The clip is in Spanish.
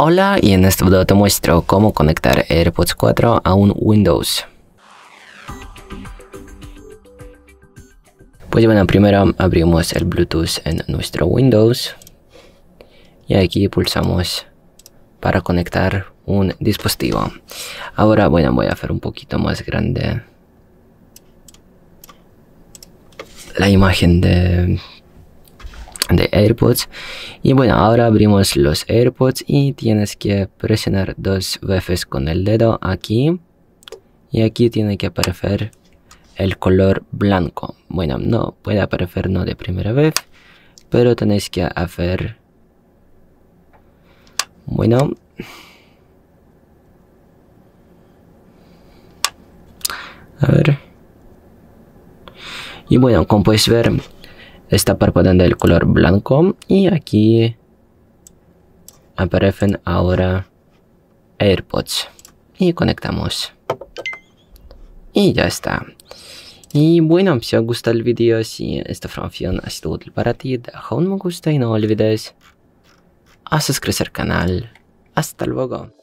Hola y en este video te muestro cómo conectar AirPods 4 a un Windows. Pues bueno, primero abrimos el Bluetooth en nuestro Windows y aquí pulsamos para conectar un dispositivo. Ahora bueno, voy a hacer un poquito más grande la imagen de de AirPods. Y bueno, ahora abrimos los AirPods y tienes que presionar dos veces con el dedo aquí. Y aquí tiene que aparecer el color blanco. Bueno, no puede aparecer no de primera vez, pero tenéis que hacer... Bueno, A ver. Y bueno, como puedes ver, está parpadeando el color blanco y aquí aparecen ahora AirPods y conectamos y ya está y bueno, si os gusta el vídeo, si esta información ha sido útil para ti, deja un me gusta y no olvides haces crecer canal. Hasta luego.